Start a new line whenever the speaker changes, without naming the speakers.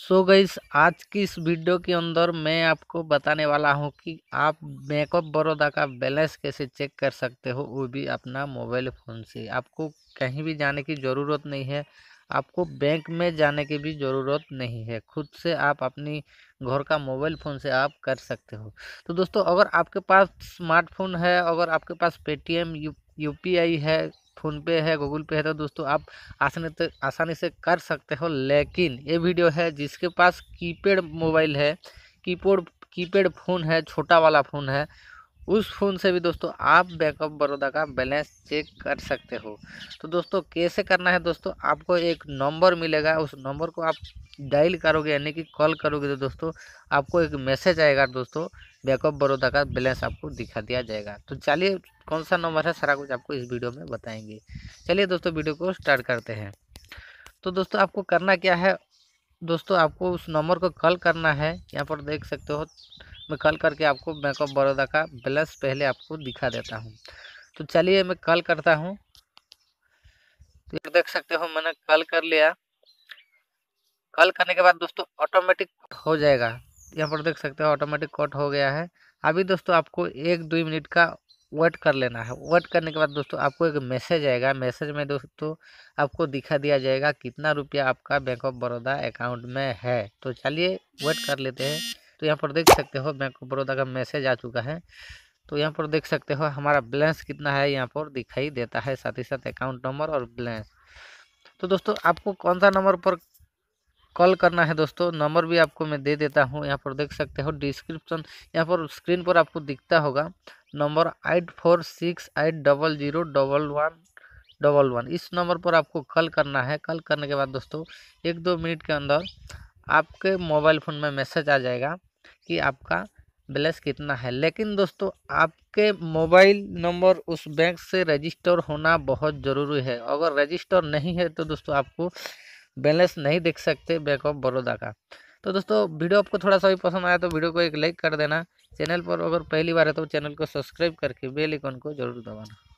सो so गई आज की इस वीडियो के अंदर मैं आपको बताने वाला हूं कि आप बैंक ऑफ बड़ौदा का बैलेंस कैसे चेक कर सकते हो वो भी अपना मोबाइल फ़ोन से आपको कहीं भी जाने की ज़रूरत नहीं है आपको बैंक में जाने की भी ज़रूरत नहीं है खुद से आप अपनी घर का मोबाइल फ़ोन से आप कर सकते हो तो दोस्तों अगर आपके पास स्मार्टफोन है अगर आपके पास पेटीएम यू यू है फ़ोन पे है गूगल पे है तो दोस्तों आप आसानी से आसानी से कर सकते हो लेकिन ये वीडियो है जिसके पास कीपैड मोबाइल है कीपोर्ड कीपैड फ़ोन है छोटा वाला फ़ोन है उस फ़ोन से भी दोस्तों आप बैंक ऑफ बड़ौदा का बैलेंस चेक कर सकते हो तो दोस्तों कैसे करना है दोस्तों आपको एक नंबर मिलेगा उस नंबर को आप डायल करोगे यानी कि कॉल करोगे तो दोस्तों आपको एक मैसेज आएगा दोस्तों बैंक ऑफ बड़ौदा का बैलेंस आपको दिखा दिया जाएगा तो चलिए कौन सा नंबर है सारा कुछ आपको इस वीडियो में बताएंगे चलिए दोस्तों वीडियो को स्टार्ट करते हैं तो दोस्तों आपको करना क्या है दोस्तों आपको उस नंबर को कॉल करना है यहाँ पर देख सकते हो मैं कल करके आपको बैंक ऑफ बड़ौदा का बैलेंस पहले आपको दिखा देता हूँ तो चलिए मैं कल करता हूँ तो देख सकते हो मैंने कल कर लिया कल करने के बाद दोस्तों ऑटोमेटिक हो जाएगा यहाँ पर देख सकते हो ऑटोमेटिक कट हो गया है अभी दोस्तों आपको एक दो मिनट का वेट कर लेना है वेट करने के बाद दोस्तों आपको एक मैसेज आएगा मैसेज में दोस्तों आपको दिखा दिया जाएगा कितना रुपया आपका बैंक ऑफ बड़ौदा अकाउंट में है तो चलिए वेट कर लेते हैं तो यहाँ पर देख सकते हो बैंक ऑफ बड़ौदा का मैसेज आ चुका है तो यहाँ पर देख सकते हो हमारा बैलेंस कितना है यहाँ पर दिखाई देता है साथ ही साथ अकाउंट नंबर और बैलेंस तो दोस्तों आपको कौन सा नंबर पर कॉल करना है दोस्तों नंबर भी आपको मैं दे देता हूँ यहाँ पर देख सकते हो डिस्क्रिप्शन यहाँ पर स्क्रीन पर आपको दिखता होगा number eight four six eight double zero double one double one इस नंबर पर आपको कॉल करना है कॉल करने के बाद दोस्तों एक दो मिनट के अंदर आपके मोबाइल फ़ोन में मैसेज आ जाएगा कि आपका बैलेंस कितना है लेकिन दोस्तों आपके मोबाइल नंबर उस बैंक से रजिस्टर होना बहुत ज़रूरी है अगर रजिस्टर नहीं है तो दोस्तों आपको बैलेंस नहीं देख सकते बैंक ऑफ बड़ौदा का तो दोस्तों वीडियो आपको थोड़ा सा भी पसंद आया तो वीडियो को एक लाइक कर देना चैनल पर अगर पहली बार है तो चैनल को सब्सक्राइब करके बेल आइकन को जरूर दबाना